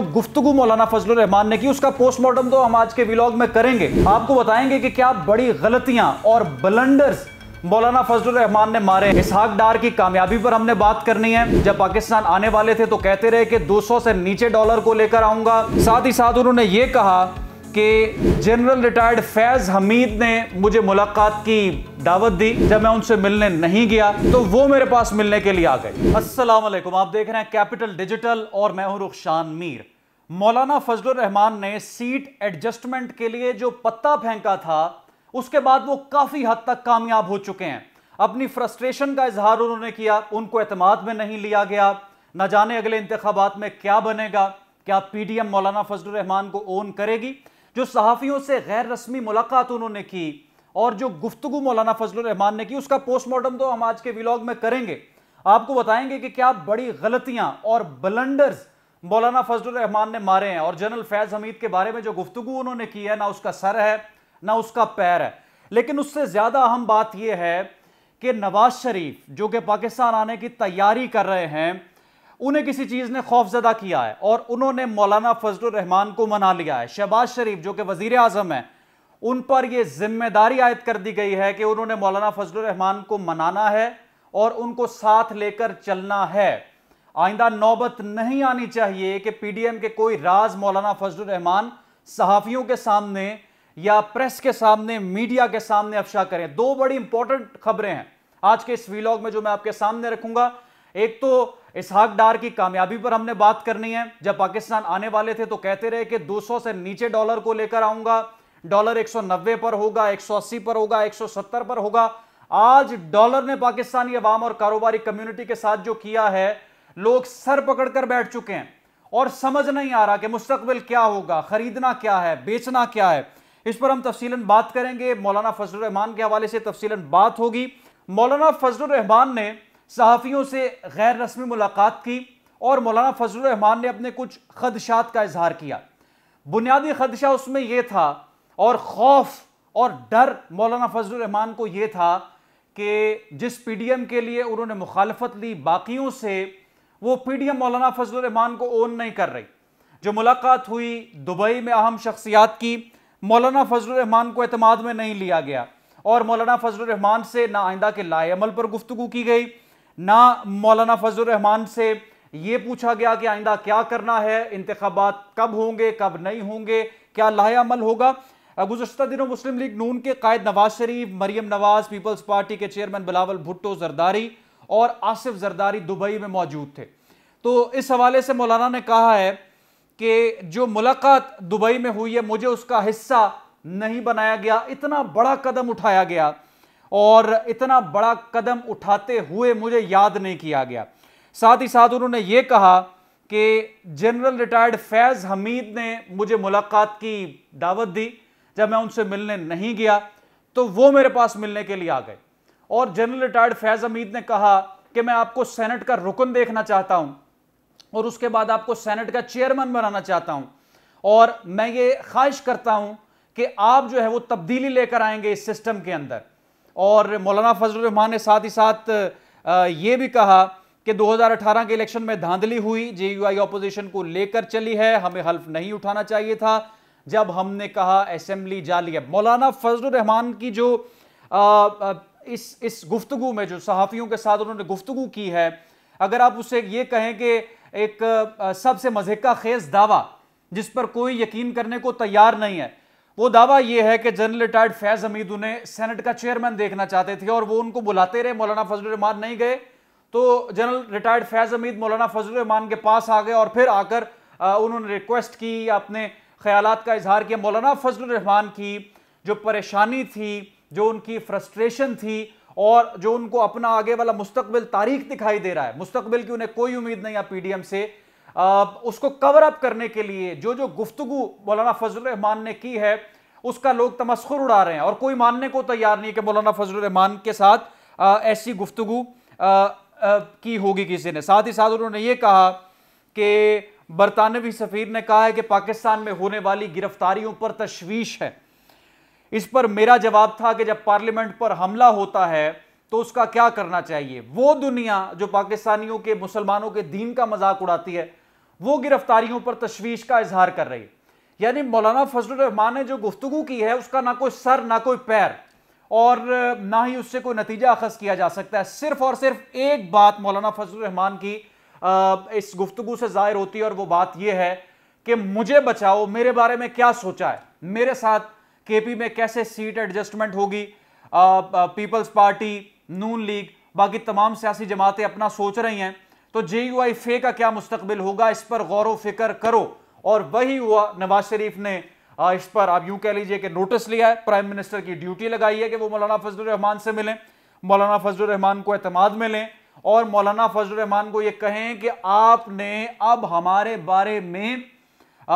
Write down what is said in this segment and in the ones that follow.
जो तो गुफ्तु मौलाना फजल रहमान ने की उसका पोस्टमार्टम तो हम आज के व्लॉग में करेंगे आपको बताएंगे कि क्या बड़ी गलतियां और बलंडर्स मौलाना फजल रहमान ने मारे इसहाक डार की कामयाबी पर हमने बात करनी है जब पाकिस्तान आने वाले थे तो कहते रहे कि 200 से नीचे डॉलर को लेकर आऊंगा साथ ही साथ उन्होंने ये कहा कि जनरल रिटायर्ड फैज हमीद ने मुझे मुलाकात की दावत दी जब मैं उनसे मिलने नहीं गया तो वो मेरे पास मिलने के लिए आ गए अस्सलाम आप देख रहे हैं कैपिटल डिजिटल और मैं हूं रुखशान मीर मौलाना फजलुर रहमान ने सीट एडजस्टमेंट के लिए जो पत्ता फेंका था उसके बाद वो काफी हद तक कामयाब हो चुके हैं अपनी फ्रस्ट्रेशन का इजहार उन्होंने किया उनको एतमाद में नहीं लिया गया ना जाने अगले इंतबात में क्या बनेगा क्या पीडीएम मौलाना फजलुर रहमान को ओन करेगी जो सहाफ़ियों से गैर रस्मी मुलाकात उन्होंने की और जो गुफ्तु मौलाना फजल रहमान ने की उसका पोस्टमार्टम तो हम आज के विलॉग में करेंगे आपको बताएंगे कि क्या बड़ी गलतियां और बलंडर्स मौलाना फजल रहमान ने मारे हैं और जनरल फैज़ हमीद के बारे में जो गुफ्तु उन्होंने की है ना उसका सर है ना उसका पैर है लेकिन उससे ज़्यादा अहम बात यह है कि नवाज शरीफ जो कि पाकिस्तान आने की तैयारी कर रहे हैं उन्हें किसी चीज़ ने खौफजदा किया है और उन्होंने मौलाना फजल रहमान को मना लिया है शहबाज शरीफ जो कि वज़ी अजम हैं उन पर यह जिम्मेदारी आयद कर दी गई है कि उन्होंने मौलाना फजल रहमान को मनाना है और उनको साथ लेकर चलना है आइंदा नौबत नहीं आनी चाहिए कि पीडीएम के कोई राज मौलाना फजल रहमान सहाफियों के सामने या प्रेस के सामने मीडिया के सामने अफशा करें दो बड़ी इंपॉर्टेंट खबरें हैं आज के इस वीलॉग में जो मैं आपके सामने रखूंगा एक तो इसहाक डार की कामयाबी पर हमने बात करनी है जब पाकिस्तान आने वाले थे तो कहते रहे कि 200 से नीचे डॉलर को लेकर आऊंगा डॉलर 190 पर होगा 180 पर होगा 170 पर होगा आज डॉलर ने पाकिस्तानी अवाम और कारोबारी कम्युनिटी के साथ जो किया है लोग सर पकड़कर बैठ चुके हैं और समझ नहीं आ रहा कि मुस्तबिल क्या होगा खरीदना क्या है बेचना क्या है इस पर हम तफसी बात करेंगे मौलाना फजल के हवाले से तफसीला बात होगी मौलाना फजल ने सहाफ़ियों से गैर रस्मी मुलाकात की और मौलाना फजलान ने अपने कुछ खदशात का इजहार किया बुनियादी खदशा उसमें यह था और खौफ और डर मौलाना फजल रहमान को यह था कि जिस पीडीएम के लिए उन्होंने मुखालफत ली बाकियों से वो पीडीएम मौलाना फजल रहमान को ओन नहीं कर रही जो मुलाकात हुई दुबई में अहम शख्सियात की मौलाना फजल रहमान को अतमाद में नहीं लिया गया और मौलाना फजल रहमान से ना आइंदा के अमल पर गुफ्तु की गई ना मौलाना फजल रहमान से ये पूछा गया कि आइंदा क्या करना है इंतबात कब होंगे कब नहीं होंगे क्या लाहेमल होगा गुजशत दिनों मुस्लिम लीग नून के कायद नवाज शरीफ मरियम नवाज पीपल्स पार्टी के चेयरमैन बिलावल भुट्टो जरदारी और आसिफ जरदारी दुबई में मौजूद थे तो इस हवाले से मौलाना ने कहा है कि जो मुलाकात दुबई में हुई है मुझे उसका हिस्सा नहीं बनाया गया इतना बड़ा कदम उठाया गया और इतना बड़ा कदम उठाते हुए मुझे याद नहीं किया गया साथ ही साथ उन्होंने ये कहा कि जनरल रिटायर्ड फैज़ हमीद ने मुझे मुलाकात की दावत दी जब मैं उनसे मिलने नहीं गया तो वो मेरे पास मिलने के लिए आ गए और जनरल रिटायर्ड फैज हमीद ने कहा कि मैं आपको सेनेट का रुकन देखना चाहता हूं और उसके बाद आपको सेनेट का चेयरमैन बनाना चाहता हूं और मैं ये ख्वाहिश करता हूं कि आप जो है वो तब्दीली लेकर आएंगे इस सिस्टम के अंदर और मौलाना फजल रहमान ने साथ ही साथ ये भी कहा कि 2018 के इलेक्शन में धांधली हुई जे यू आई ऑपोजिशन को लेकर चली है हमें हल्फ नहीं उठाना चाहिए था जब हमने कहा असेंबली जाली है मौलाना फजल रहमान की जो आ, आ, इस इस गुफ्तु में जो सहाफ़ियों के साथ उन्होंने गुफ्तु की है अगर आप उसे ये कहें कि एक सबसे मज़हका खेज दावा जिस पर कोई यकीन करने को तैयार नहीं है वो दावा यह है कि जनरल रिटायर्ड फैज़ हमीद उन्हें सेनेट का चेयरमैन देखना चाहते थे और वो उनको बुलाते रहे मौलाना फजल रहमान नहीं गए तो जनरल रिटायर्ड फैज़ हमीद मौलाना फजल रहमान के पास आ गए और फिर आकर उन्होंने रिक्वेस्ट की अपने ख्याल का इजहार किया मौलाना फजल रहमान की जो परेशानी थी जो उनकी फ्रस्ट्रेशन थी और जो उनको अपना आगे वाला मुस्तकबिल तारीख दिखाई दे रहा है मुस्तकबिल की उन्हें कोई उम्मीद नहीं है पीडीएम से आ, उसको कवर अप करने के लिए जो जो गुफ्तगु मौलाना फजल रहमान ने की है उसका लोग तमस्कुर उड़ा रहे हैं और कोई मानने को तैयार नहीं है कि मौलाना फजल रहमान के साथ आ, ऐसी गुफ्तगु की होगी किसी ने साथ ही साथ उन्होंने ये कहा कि बरतानवी सफ़ीर ने कहा है कि पाकिस्तान में होने वाली गिरफ्तारियों पर तशवीश है इस पर मेरा जवाब था कि जब पार्लियामेंट पर हमला होता है तो उसका क्या करना चाहिए वो दुनिया जो पाकिस्तानियों के मुसलमानों के दीन का मजाक उड़ाती है वो गिरफ्तारियों पर तश्वीश का इजहार कर रही है यानी मौलाना फजल रहमान ने जो गुफ्तु की है उसका ना कोई सर ना कोई पैर और ना ही उससे कोई नतीजा अखज किया जा सकता है सिर्फ और सिर्फ एक बात मौलाना फजल रहमान की इस गुफ्तु से जाहिर होती है और वो बात यह है कि मुझे बचाओ मेरे बारे में क्या सोचा है मेरे साथ केपी में कैसे सीट एडजस्टमेंट होगी पीपल्स पार्टी नून लीग बाकी तमाम सियासी जमातें अपना सोच रही हैं तो जे यू आई फे का क्या मुस्तबिल होगा इस पर गौर व फिक्र करो और वही हुआ नवाज शरीफ ने इस पर आप यूं कह लीजिए कि नोटिस लिया है प्राइम मिनिस्टर की ड्यूटी लगाई है कि वो मौलाना फजल रहमान से मिलें मौलाना फजल रहमान को अतमाद में लें और मौलाना फजल रहमान को ये कहें कि आपने अब हमारे बारे में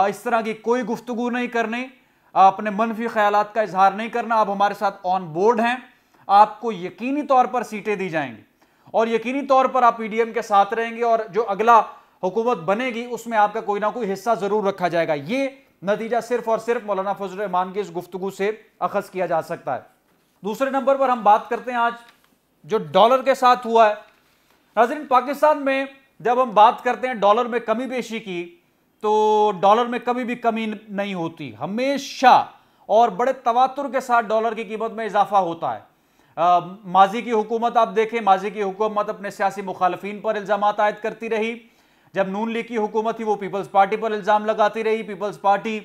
इस तरह की कोई गुफ्तगु नहीं करनी अपने मनफी ख्याल का इजहार नहीं करना आप हमारे साथ ऑन बोर्ड हैं आपको यकीनी तौर पर सीटें दी जाएंगी और यकीनी तौर पर आप पीडीएम के साथ रहेंगे और जो अगला हुकूमत बनेगी उसमें आपका कोई ना कोई हिस्सा जरूर रखा जाएगा ये नतीजा सिर्फ और सिर्फ मौलाना फजल रहमान की इस गुफ्तु से अखज किया जा सकता है दूसरे नंबर पर हम बात करते हैं आज जो डॉलर के साथ हुआ है नाजरीन पाकिस्तान में जब हम बात करते हैं डॉलर में कमी पेशी की तो डॉलर में कभी भी कमी नहीं होती हमेशा और बड़े तवातुर के साथ डॉलर की कीमत में इजाफा होता है आ, माजी की हुकूमत आप देखें माजी की हुकूमत अपने सियासी मुखालफन पर इल्ज़ाम आयद करती रही जब नून लीग की हुकूमत थी वो पीपल्स पार्टी पर इल्ज़ाम लगाती रही पीपल्स पार्टी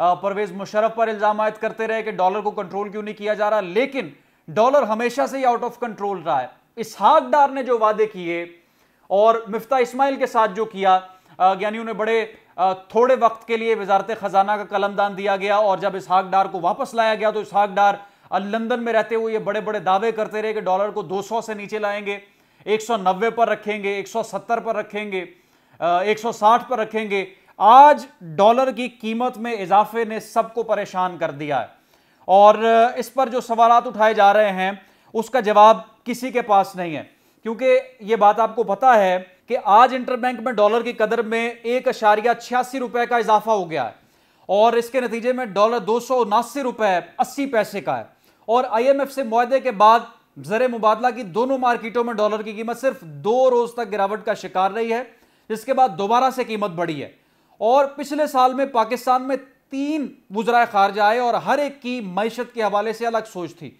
परवेज़ मुशरफ पर इल्ज़ाम आयद करते रहे कि डॉलर को कंट्रोल क्यों नहीं किया जा रहा लेकिन डॉलर हमेशा से ही आउट ऑफ कंट्रोल रहा है इसहाक डार ने जो वादे किए और मिफ्ता इस्माइल के साथ जो किया ज्ञानियों ने बड़े थोड़े वक्त के लिए वजारत खजाना का कलमदान दिया गया और जब इसहाक डार को वापस लाया गया तो इसहाक डार लंदन में रहते हुए ये बड़े बड़े दावे करते रहे कि डॉलर को 200 से नीचे लाएंगे 190 पर रखेंगे 170 पर रखेंगे 160 पर रखेंगे आज डॉलर की कीमत में इजाफे ने सबको परेशान कर दिया है और इस पर जो सवाल उठाए जा रहे हैं उसका जवाब किसी के पास नहीं है क्योंकि ये बात आपको पता है कि आज इंटरबैंक में डॉलर की कदर में एक अशारिया छियासी रुपए का इजाफा हो गया है और इसके नतीजे में डॉलर दो सौ उनासी रुपए अस्सी पैसे का है और आईएमएफ से मुआदे के बाद जर मुबादला की दोनों मार्केटों में डॉलर की कीमत सिर्फ दो रोज तक गिरावट का शिकार रही है जिसके बाद दोबारा से कीमत बढ़ी है और पिछले साल में पाकिस्तान में तीन वजरा खारजा आए और हर एक की मीशत के हवाले से अलग सोच थी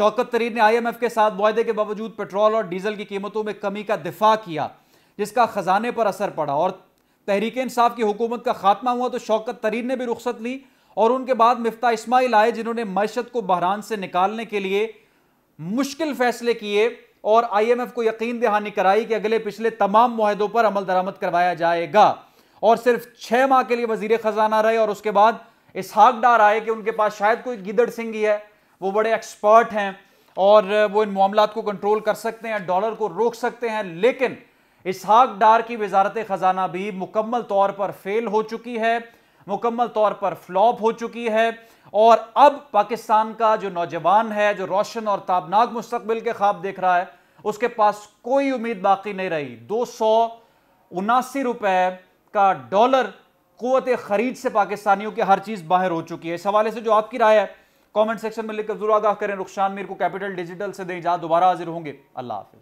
शौकत तरीन ने आईएमएफ के साथ माहदे के बावजूद पेट्रोल और डीजल की कीमतों में कमी का दिफा किया जिसका ख़जाने पर असर पड़ा और तहरीक इंसाफ की हुकूमत का खात्मा हुआ तो शौकत तरीन ने भी रुख्सत ली और उनके बाद मफ्ता इस्माइल आए जिन्होंने मैशत को बहरान से निकालने के लिए मुश्किल फैसले किए और आईएमएफ को यकीन दहानी कराई कि अगले पिछले तमाम माहदों पर अमल दरामद करवाया जाएगा और सिर्फ छः माह के लिए वजीर ख़जाना रहे और उसके बाद इसहाक डार आए कि उनके पास शायद कोई गिदड़ सिंह ही है वो बड़े एक्सपर्ट हैं और वो इन मामला को कंट्रोल कर सकते हैं डॉलर को रोक सकते हैं लेकिन इसहाक डार की वजारत ख़जाना भी मुकम्मल तौर पर फेल हो चुकी है मुकम्मल तौर पर फ्लॉप हो चुकी है और अब पाकिस्तान का जो नौजवान है जो रोशन और ताबनाक मुस्तबिल के ख्वाब देख रहा है उसके पास कोई उम्मीद बाकी नहीं रही दो सौ उनासी रुपए का डॉलर कुत ख़रीद से पाकिस्तानियों की हर चीज़ बाहर हो चुकी है इस हवाले से जो आपकी राय है कमेंट सेक्शन में लिखकर जरूर आगाह करें रुखशान मीर को कैपिटल डिजिटल से दें जहाँ दोबारा हाजिर होंगे अल्लाह हाफिज़